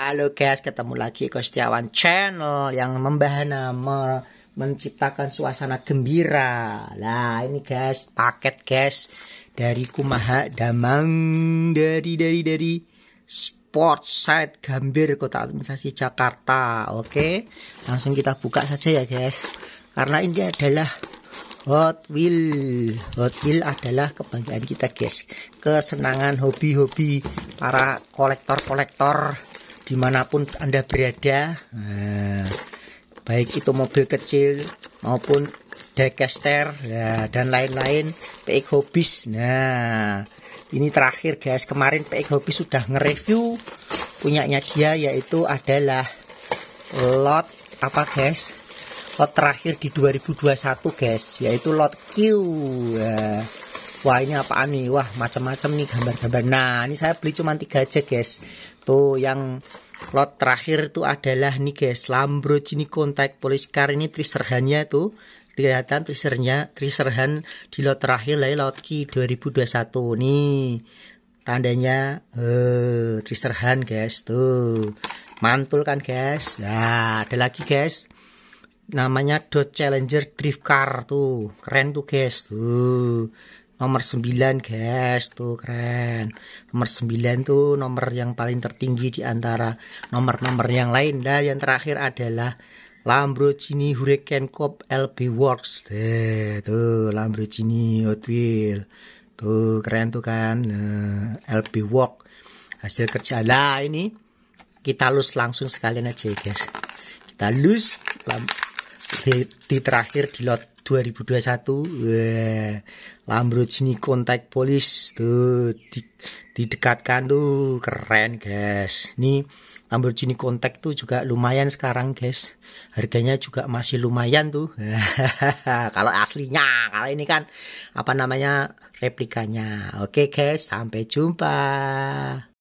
Halo guys, ketemu lagi ke Setiawan Channel yang membahana me menciptakan suasana gembira. Nah, ini guys, paket guys dari Kumaha Damang dari dari dari Sports Site Gambir Kota Administrasi Jakarta. Oke, langsung kita buka saja ya guys. Karena ini adalah Hot Wheel. Hot Wheel adalah kebanggaan kita guys. Kesenangan hobi-hobi para kolektor-kolektor dimanapun Anda berada, nah, baik itu mobil kecil maupun decaster ya, eh, dan lain-lain PX Hobbies. Nah, ini terakhir guys, kemarin PX Hobbies sudah nge-review punyanya dia yaitu adalah lot apa guys? Lot terakhir di 2021 guys, yaitu lot Q. Ya wah ini apaan nih wah macam-macam nih gambar-gambar nah ini saya beli cuma tiga aja guys tuh yang lot terakhir itu adalah nih guys Lamborghini Contact police car ini triserhannya tuh kelihatan trisernya triserhan di lot terakhir lah lot key 2021 nih tandanya eh triserhan guys tuh mantul kan guys nah ada lagi guys namanya Dodge Challenger Drift Car tuh keren tuh guys tuh nomor 9 guys tuh keren nomor 9 tuh nomor yang paling tertinggi di antara nomor-nomor yang lain dan yang terakhir adalah Lamborghini Hurricane Cop LB Works Deh, tuh Lamborghini Hot Wheel tuh keren tuh kan eh, LB Work hasil kerja lah ini kita lus langsung sekalian aja guys kita lus di, di terakhir di lot 2021 Wah, Lamborghini kontak polis tuh di, didekatkan tuh keren guys ini Lamborghini kontak tuh juga lumayan sekarang guys harganya juga masih lumayan tuh kalau aslinya kalau ini kan apa namanya replikanya oke guys sampai jumpa